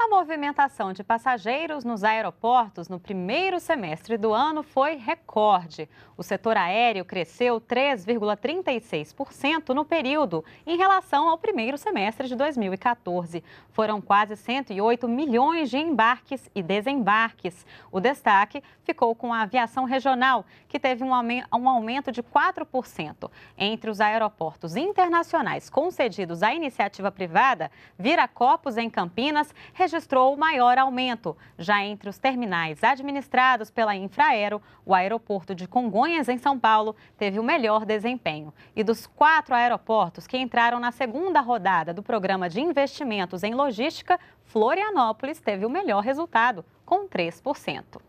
A movimentação de passageiros nos aeroportos no primeiro semestre do ano foi recorde. O setor aéreo cresceu 3,36% no período em relação ao primeiro semestre de 2014. Foram quase 108 milhões de embarques e desembarques. O destaque ficou com a aviação regional, que teve um aumento de 4%. Entre os aeroportos internacionais concedidos à iniciativa privada, Viracopos, em Campinas, registrou o maior aumento. Já entre os terminais administrados pela Infraero, o aeroporto de Congonhas, em São Paulo, teve o melhor desempenho. E dos quatro aeroportos que entraram na segunda rodada do Programa de Investimentos em Logística, Florianópolis teve o melhor resultado, com 3%.